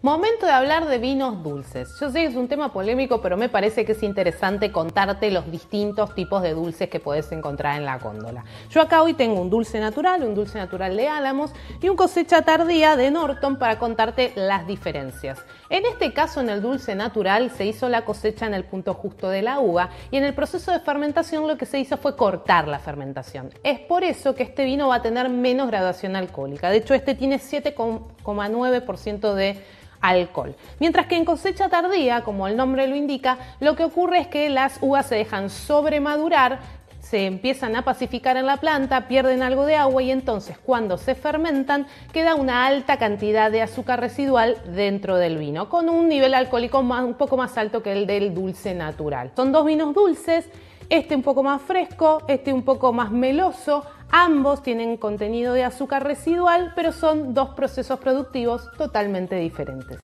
Momento de hablar de vinos dulces. Yo sé que es un tema polémico, pero me parece que es interesante contarte los distintos tipos de dulces que puedes encontrar en la góndola. Yo acá hoy tengo un dulce natural, un dulce natural de Álamos y un cosecha tardía de Norton para contarte las diferencias. En este caso, en el dulce natural, se hizo la cosecha en el punto justo de la uva y en el proceso de fermentación lo que se hizo fue cortar la fermentación. Es por eso que este vino va a tener menos graduación alcohólica. De hecho, este tiene 7,9% de alcohol. Mientras que en cosecha tardía, como el nombre lo indica, lo que ocurre es que las uvas se dejan sobremadurar, se empiezan a pacificar en la planta, pierden algo de agua y entonces cuando se fermentan queda una alta cantidad de azúcar residual dentro del vino, con un nivel alcohólico un poco más alto que el del dulce natural. Son dos vinos dulces, este un poco más fresco, este un poco más meloso, Ambos tienen contenido de azúcar residual, pero son dos procesos productivos totalmente diferentes.